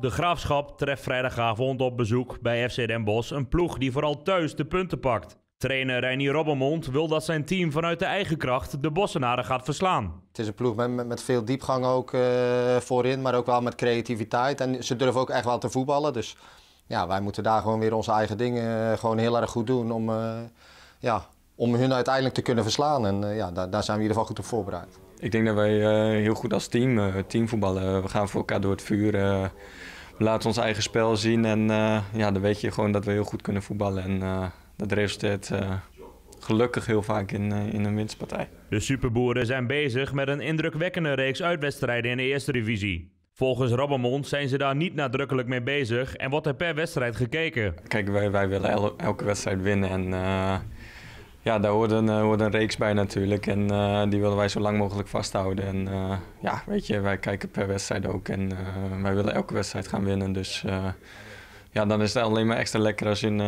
De Graafschap treft vrijdagavond op bezoek bij FC Den Bosch een ploeg die vooral thuis de punten pakt. Trainer Reinier Robbermond wil dat zijn team vanuit de eigen kracht de Bossenaren gaat verslaan. Het is een ploeg met, met veel diepgang ook eh, voorin, maar ook wel met creativiteit. En ze durven ook echt wel te voetballen. Dus ja, wij moeten daar gewoon weer onze eigen dingen eh, gewoon heel erg goed doen om, eh, ja, om hun uiteindelijk te kunnen verslaan. En eh, ja, daar, daar, zijn we in ieder geval goed op voorbereid. Ik denk dat wij eh, heel goed als team, eh, team voetballen. We gaan voor elkaar door het vuur. we laten ons eigen spel zien. En ja, dan weet je gewoon dat we heel goed kunnen voetballen. En dat resulteert gelukkig heel vaak in, in een winstpartij. De Superboeren zijn bezig met een indrukwekkende reeks uitwedstrijden in de Eerste Divisie. Volgens Robbermond zijn ze daar niet nadrukkelijk mee bezig en wordt er per wedstrijd gekeken. Kijk, wij, wij willen elke wedstrijd winnen en ja, daar hoort een, eh, hoort een reeks bij natuurlijk. En eh, die willen wij zo lang mogelijk vasthouden. En eh, ja, weet je, wij kijken per wedstrijd ook. En wij willen elke wedstrijd gaan winnen. Dus ja, dan is het alleen maar extra lekker als je een,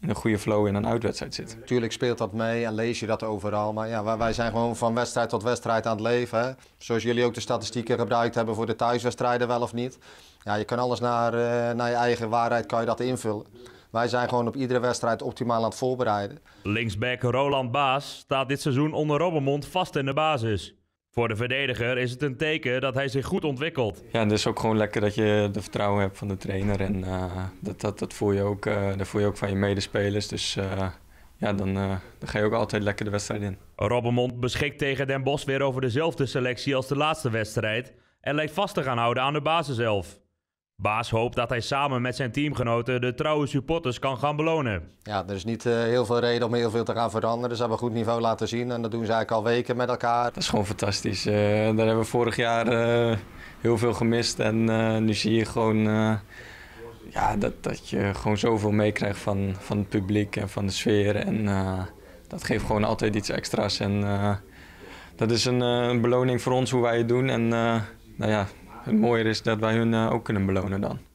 in een goede flow in een uitwedstrijd zit. Natuurlijk speelt dat mee en lees je dat overal. Maar ja, wij zijn gewoon van wedstrijd tot wedstrijd aan het leven. Zoals jullie ook de statistieken gebruikt hebben voor de thuiswedstrijden wel of niet. Ja, je kan alles naar, naar je eigen waarheid kan je dat invullen. Wij zijn gewoon op iedere wedstrijd optimaal aan het voorbereiden. Linksback Roland Baas staat dit seizoen onder Robbenmond vast in de basis. Voor de verdediger is het een teken dat hij zich goed ontwikkelt. Ja, het is ook gewoon lekker dat je de vertrouwen hebt van de trainer. En eh, dat, dat, dat, voel je ook, eh, dat voel je ook van je medespelers. Dus eh, ja, dan, dan, ga je ook altijd lekker de wedstrijd in. Robbenmond beschikt tegen Den Bosch weer over dezelfde selectie als de laatste wedstrijd. En lijkt vast te gaan houden aan de basiself. Baas hoopt dat hij samen met zijn teamgenoten de trouwe supporters kan gaan belonen. Ja, er is niet eh, heel veel reden om heel veel te gaan veranderen. Ze hebben goed niveau laten zien en dat doen ze eigenlijk al weken met elkaar. Dat is gewoon fantastisch. Eh, daar hebben we vorig jaar eh, heel veel gemist. En nu zie je gewoon ja, dat, dat je gewoon zoveel meekrijgt van, van het publiek en van de sfeer. En dat geeft gewoon altijd iets extra's. En dat is een, een beloning voor ons hoe wij het doen. En nou ja, het mooie is dat wij hun eh, ook kunnen belonen dan.